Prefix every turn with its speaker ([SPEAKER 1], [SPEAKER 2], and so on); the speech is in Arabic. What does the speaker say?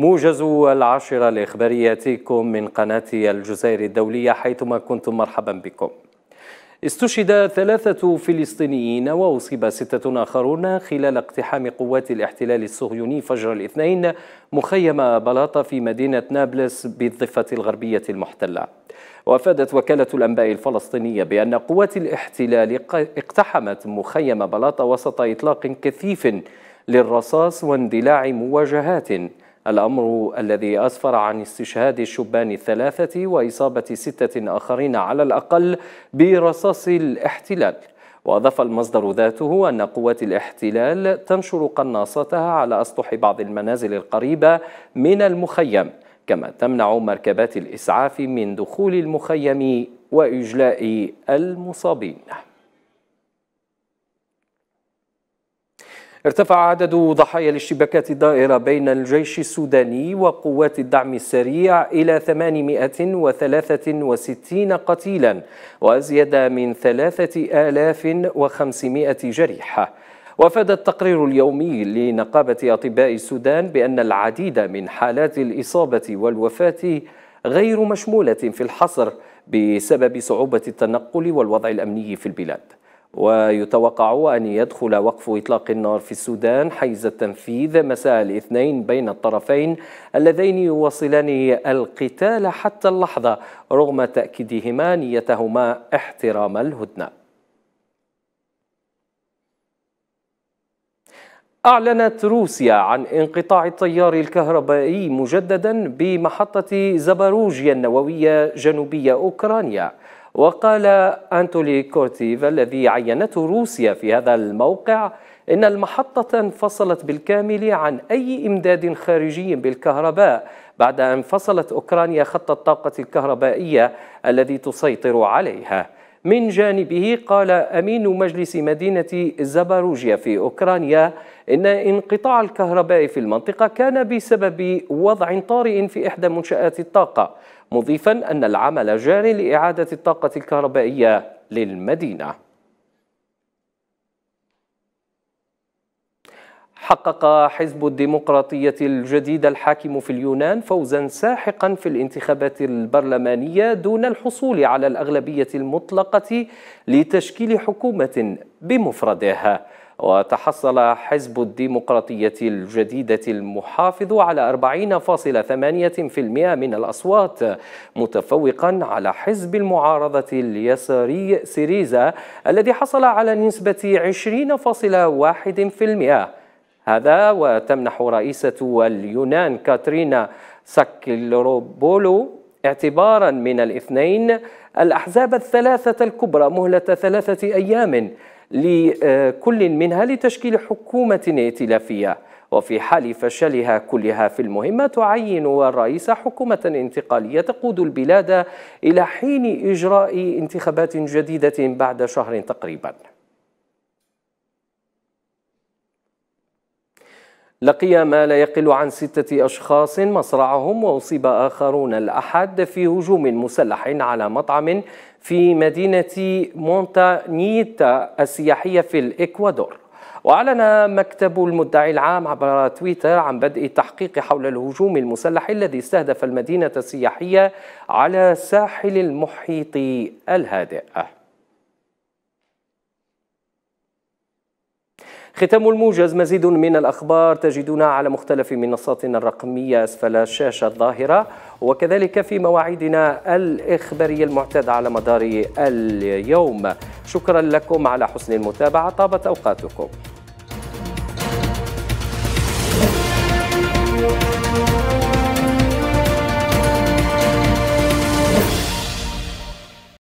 [SPEAKER 1] موجز العاشرة لإخبارياتكم من قناة الجزائر الدولية حيثما كنتم مرحبا بكم استشهد ثلاثة فلسطينيين وأصيب ستة آخرون خلال اقتحام قوات الاحتلال الصهيوني فجر الاثنين مخيم بلاطة في مدينة نابلس بالضفة الغربية المحتلة وأفادت وكالة الأنباء الفلسطينية بأن قوات الاحتلال اقتحمت مخيم بلاطة وسط إطلاق كثيف للرصاص واندلاع مواجهات الأمر الذي أسفر عن استشهاد الشبان الثلاثة وإصابة ستة آخرين على الأقل برصاص الاحتلال وأضاف المصدر ذاته أن قوات الاحتلال تنشر قناصاتها على أسطح بعض المنازل القريبة من المخيم كما تمنع مركبات الإسعاف من دخول المخيم وإجلاء المصابين ارتفع عدد ضحايا الاشتباكات الدائرة بين الجيش السوداني وقوات الدعم السريع إلى 863 قتيلا وأزيد من 3500 جريح وافاد التقرير اليومي لنقابة أطباء السودان بأن العديد من حالات الإصابة والوفاة غير مشمولة في الحصر بسبب صعوبة التنقل والوضع الأمني في البلاد ويتوقع أن يدخل وقف إطلاق النار في السودان حيز التنفيذ مساء الاثنين بين الطرفين اللذين يواصلان القتال حتى اللحظة رغم تأكيدهما نيتهما احترام الهدنه أعلنت روسيا عن انقطاع التيار الكهربائي مجددا بمحطة زباروجيا النووية جنوبية أوكرانيا وقال أنتولي كورتيف الذي عينته روسيا في هذا الموقع إن المحطة انفصلت بالكامل عن أي إمداد خارجي بالكهرباء بعد أن فصلت أوكرانيا خط الطاقة الكهربائية الذي تسيطر عليها من جانبه قال أمين مجلس مدينة زاباروجيا في أوكرانيا إن انقطاع الكهرباء في المنطقة كان بسبب وضع طارئ في إحدى منشآت الطاقة مضيفا أن العمل جاري لإعادة الطاقة الكهربائية للمدينة حقق حزب الديمقراطية الجديد الحاكم في اليونان فوزا ساحقا في الانتخابات البرلمانية دون الحصول على الأغلبية المطلقة لتشكيل حكومة بمفرده وتحصل حزب الديمقراطية الجديدة المحافظ على 40.8% من الأصوات متفوقا على حزب المعارضة اليساري سيريزا الذي حصل على نسبة 20.1% هذا وتمنح رئيسة اليونان كاترينا ساكيلروبولو اعتبارا من الاثنين الأحزاب الثلاثة الكبرى مهلة ثلاثة أيام لكل منها لتشكيل حكومة ائتلافية وفي حال فشلها كلها في المهمة تعين الرئيس حكومة انتقالية تقود البلاد إلى حين إجراء انتخابات جديدة بعد شهر تقريباً لقي ما لا يقل عن ستة أشخاص مصرعهم وأصيب آخرون الأحد في هجوم مسلح على مطعم في مدينة مونتانيتا السياحية في الإكوادور وأعلن مكتب المدعي العام عبر تويتر عن بدء التحقيق حول الهجوم المسلح الذي استهدف المدينة السياحية على ساحل المحيط الهادئ ختام الموجز مزيد من الأخبار تجدونها على مختلف منصاتنا الرقمية أسفل الشاشة الظاهرة وكذلك في مواعيدنا الإخبارية المعتادة على مدار اليوم شكرا لكم على حسن المتابعة طابت أوقاتكم